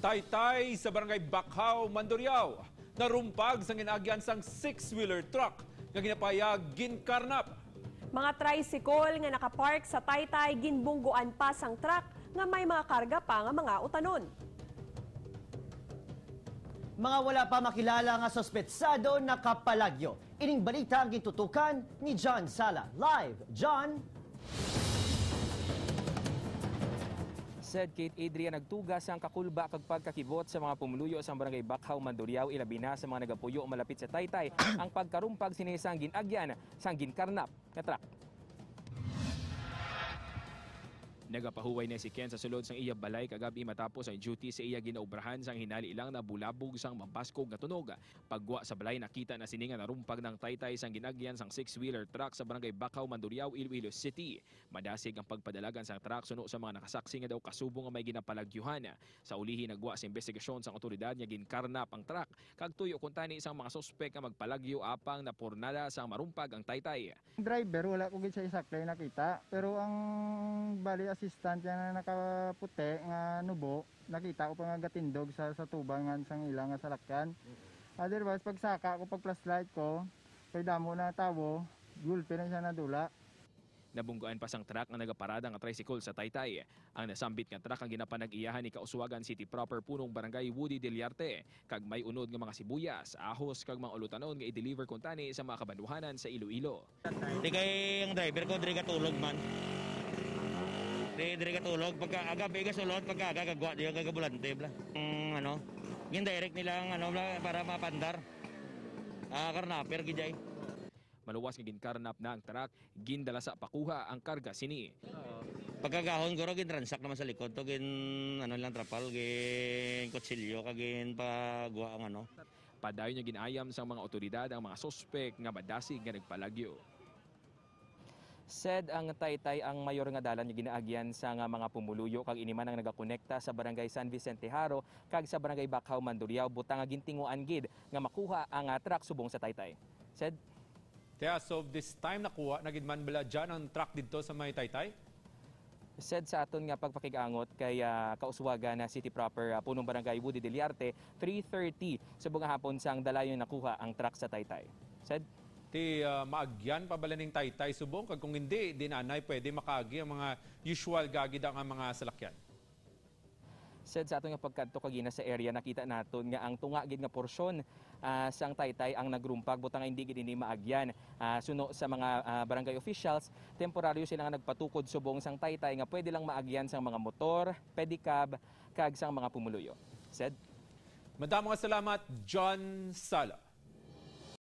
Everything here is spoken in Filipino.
Taytay sa barangay Bakhaw, Mandurriao, narumpag sa sang six-wheeler truck nga ginapayag ginkarnap. Mga tricycle nga nakapark sa Taytay ginbungguan pa sang truck nga may mga karga pa nga mga utanon. Mga wala pa makilala nga sospetsado nakapalagyo. kapalagyo. Ining balita ang gitutukan ni John Sala. Live, John! said Kate Adrian nagtugas ang kakulba kag pagkakibot sa mga pumuluyo sa barangay Bakhaw, Manduriaw, ilabi na sa mga nagapuyo malapit sa Taytay ang pagkarumpag sinisang ginagyan sang ginkarnap na truck. Nagapahuway na si Ken sa sulod sang iya balay kagabi matapos ang duty sa iya ginaubrahan sang hinali ilang na bulabog sang mabaskog nga tunog. Pagwa sa balay nakita na sininga na rumpag ng taytay sang ginagyan sang six-wheeler truck sa barangay Bakaw, Manduriao, Iloilo City. Madasig ang pagpadalagan sang truck suno sa mga nakasaksi nga daw kasubong nga may ginapalagyuhan. Sa ulihi nagwa sa investigasyon sang otoridad nga ginkarnap ang truck kag tuyo kuntani isang mga suspek nga magpalagyo apang napornada sang marumpag ang taytay. Driver wala ko gid sa isaklay nakita pero ang bali assistant yan na nakaputi nga nubo nakita ko pa nga gatindog sa sa tubangan sang ila nga salakyan mm-hmm. otherwise pag saka ko pag flashlight ko kay damo na tawo gulpi na siya na dula Nabunggaan pa sang truck na nagaparada nga tricycle sa Taytay. Ang nasambit nga truck ang ginapanag-iyahan ni Kauswagan City proper punong barangay Woody Deliarte kag may unod nga mga sibuyas, ahos kag mga ulutanon nga i-deliver kuntani sa mga kabanduhanan sa Iloilo. Di kay ang driver ko diri katulog man. Di dire ka tulog pagka aga bigas ulot pagka aga gagwa di gagabulante bla. Mm, ano? Yung direct nilang ano bla para mapandar. Ah, karnaper gijay. Maluwas nga ginkarnap na ang truck gindala sa pakuha ang karga sini. Pagkagahon ko gin transak naman sa likod to gin ano lang trapal gin kutsilyo kagin pagwa ang ano. Padayon niya ginayam sa mga otoridad ang mga sospek nga badasig nga nagpalagyo. Said ang taytay ang mayor nga dalan nga ginaagyan sa nga mga pumuluyo kag iniman man ang nagakonekta sa barangay San Vicente Haro kag sa barangay Bakaw Manduriao butang nga gintinguan gid nga makuha ang truck subong sa taytay. Said Kaya so this time nakuha na gid man bala dyan ang truck didto sa may taytay? said sa aton nga pagpakigangot kay uh, kauswaga na city proper uh, punong barangay Woody Deliarte 3:30 sa buong hapon sang dalayon nakuha ang truck sa Taytay. Said ti uh, ah, maagyan ning taytay subong kag kung hindi dinanay pwede makaagi ang mga usual gagida nga mga salakyan. Said sa ato nga pagkadto kagina sa area nakita naton nga ang tunga gid nga porsyon uh, ah, sang taytay ang nagrumpag butang hindi gid ini maagyan uh, suno sa mga uh, barangay officials temporaryo sila nga nagpatukod subong sang taytay nga pwede lang maagyan sang mga motor, pedicab kag sang mga pumuluyo. Said Madamo nga salamat John Sala.